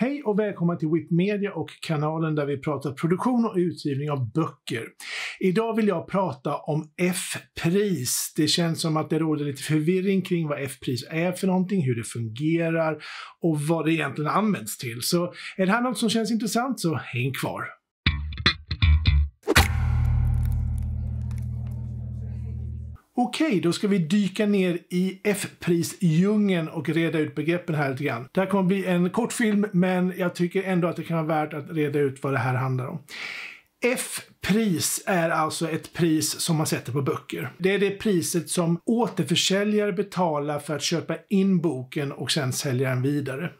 Hej och välkomna till WIP Media och kanalen där vi pratar produktion och utgivning av böcker. Idag vill jag prata om F-pris. Det känns som att det råder lite förvirring kring vad F-pris är för någonting, hur det fungerar och vad det egentligen används till. Så är det här något som känns intressant så häng kvar. Okej, då ska vi dyka ner i F-prisdjungeln och reda ut begreppen här lite grann. Det här kommer bli en kortfilm, men jag tycker ändå att det kan vara värt att reda ut vad det här handlar om. F-pris är alltså ett pris som man sätter på böcker. Det är det priset som återförsäljare betalar för att köpa in boken och sen sälja den vidare.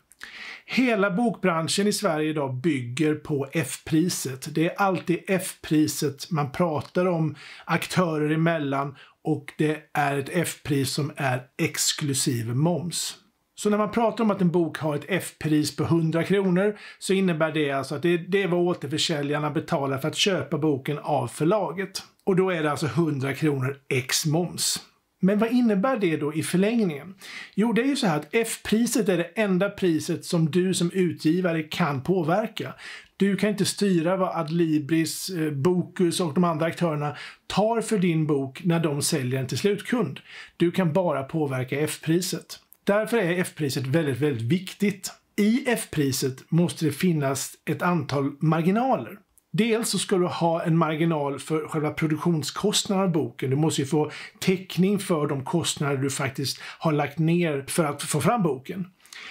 Hela bokbranschen i Sverige idag bygger på F-priset. Det är alltid F-priset man pratar om aktörer emellan och det är ett F-pris som är exklusive moms. Så när man pratar om att en bok har ett F-pris på 100 kronor så innebär det alltså att det, det är vad återförsäljarna betalar för att köpa boken av förlaget. Och då är det alltså 100 kronor ex moms. Men vad innebär det då i förlängningen? Jo, det är ju så här att F-priset är det enda priset som du som utgivare kan påverka. Du kan inte styra vad Adlibris, eh, Bokus och de andra aktörerna tar för din bok när de säljer den till slutkund. Du kan bara påverka F-priset. Därför är F-priset väldigt, väldigt viktigt. I F-priset måste det finnas ett antal marginaler. Dels så ska du ha en marginal för själva produktionskostnaden av boken. Du måste ju få täckning för de kostnader du faktiskt har lagt ner för att få fram boken.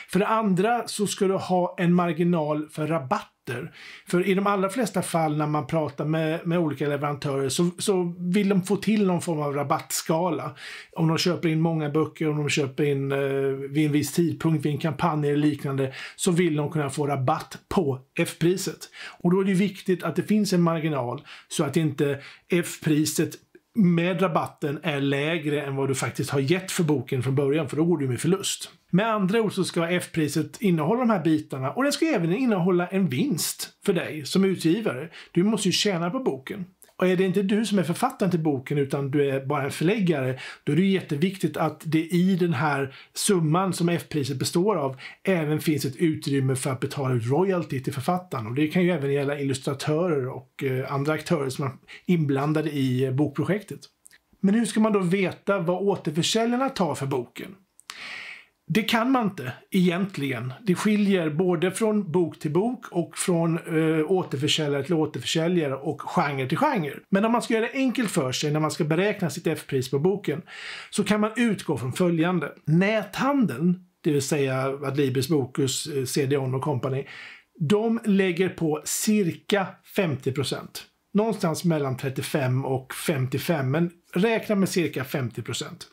För det andra så ska du ha en marginal för rabatter. För i de allra flesta fall när man pratar med, med olika leverantörer så, så vill de få till någon form av rabattskala. Om de köper in många böcker, om de köper in eh, vid en viss tidpunkt, vid en kampanj eller liknande, så vill de kunna få rabatt på F-priset. Och då är det viktigt att det finns en marginal så att inte F-priset med rabatten är lägre än vad du faktiskt har gett för boken från början, för då går du med förlust. Med andra ord så ska F-priset innehålla de här bitarna och den ska även innehålla en vinst för dig som utgivare. Du måste ju tjäna på boken. Och är det inte du som är författaren till boken utan du är bara en förläggare, då är det jätteviktigt att det i den här summan som F-priset består av även finns ett utrymme för att betala ut royalty till författaren. Och det kan ju även gälla illustratörer och eh, andra aktörer som är inblandade i eh, bokprojektet. Men hur ska man då veta vad återförsäljarna tar för boken? Det kan man inte egentligen. Det skiljer både från bok till bok och från eh, återförsäljare till återförsäljare och genre till genre. Men om man ska göra det enkelt för sig när man ska beräkna sitt F-pris på boken så kan man utgå från följande. Näthandeln, det vill säga Adlibris, Bokus, eh, CDON och company, de lägger på cirka 50 procent. Någonstans mellan 35 och 55, men räkna med cirka 50 procent.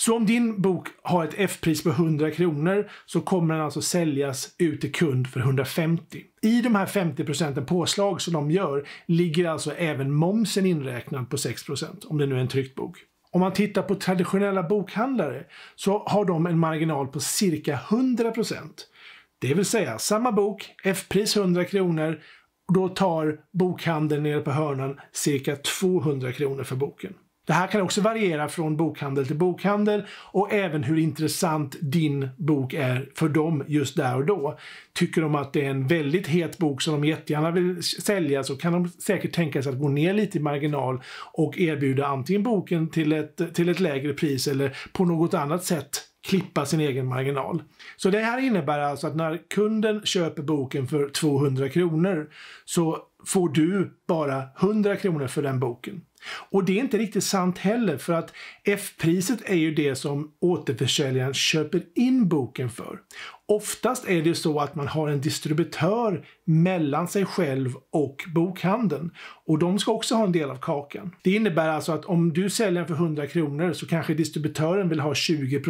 Så om din bok har ett F-pris på 100 kronor så kommer den alltså säljas ut till kund för 150. I de här 50 procenten påslag som de gör ligger alltså även momsen inräknad på 6 procent, om det nu är en tryckt bok. Om man tittar på traditionella bokhandlare så har de en marginal på cirka 100 procent. Det vill säga samma bok, F-pris 100 kronor, då tar bokhandeln nere på hörnan cirka 200 kronor för boken. Det här kan också variera från bokhandel till bokhandel och även hur intressant din bok är för dem just där och då. Tycker de att det är en väldigt het bok som de jättegärna vill sälja så kan de säkert tänka sig att gå ner lite i marginal och erbjuda antingen boken till ett, till ett lägre pris eller på något annat sätt klippa sin egen marginal. Så det här innebär alltså att när kunden köper boken för 200 kronor så får du bara 100 kronor för den boken. Och det är inte riktigt sant heller för att F-priset är ju det som återförsäljaren köper in boken för. Oftast är det så att man har en distributör mellan sig själv och bokhandeln och de ska också ha en del av kakan. Det innebär alltså att om du säljer för 100 kronor så kanske distributören vill ha 20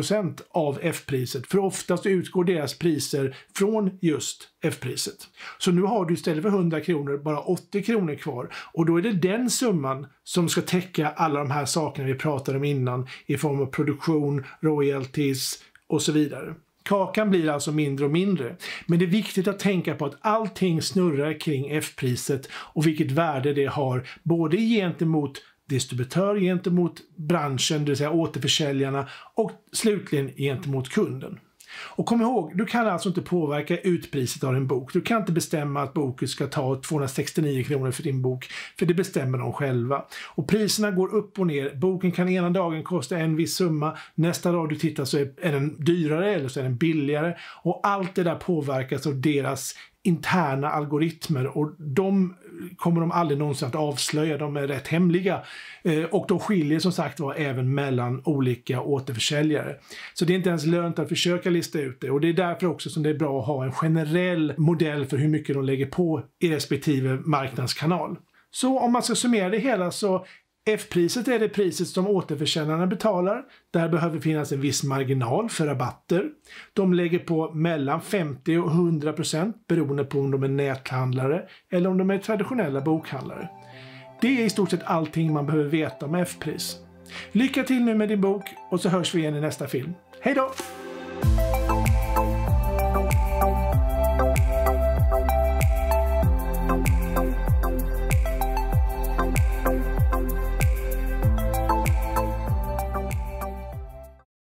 av F-priset för oftast utgår deras priser från just F-priset. Så nu har du istället för 100 kronor bara 80 kronor kvar och då är det den summan som ska täcka alla de här sakerna vi pratade om innan i form av produktion, royalties och så vidare. Kakan blir alltså mindre och mindre. Men det är viktigt att tänka på att allting snurrar kring F-priset och vilket värde det har både gentemot distributör gentemot branschen, det vill säga återförsäljarna och slutligen gentemot kunden. Och kom ihåg, du kan alltså inte påverka utpriset av din bok. Du kan inte bestämma att boken ska ta 269 kronor för din bok, för det bestämmer de själva. Och priserna går upp och ner. Boken kan ena dagen kosta en viss summa, nästa dag du tittar så är den dyrare eller så är den billigare. Och allt det där påverkas av deras interna algoritmer och de kommer de aldrig någonsin att avslöja. De är rätt hemliga. Eh, och de skiljer som sagt var även mellan olika återförsäljare. Så det är inte ens lönt att försöka lista ut det. Och det är därför också som det är bra att ha en generell modell för hur mycket de lägger på i respektive marknadskanal. Så om man ska summera det hela så F-priset är det priset som återförsäljarna betalar. Där behöver finnas en viss marginal för rabatter. De lägger på mellan 50 och 100 procent beroende på om de är näthandlare eller om de är traditionella bokhandlare. Det är i stort sett allting man behöver veta om F-pris. Lycka till nu med din bok och så hörs vi igen i nästa film. Hej då!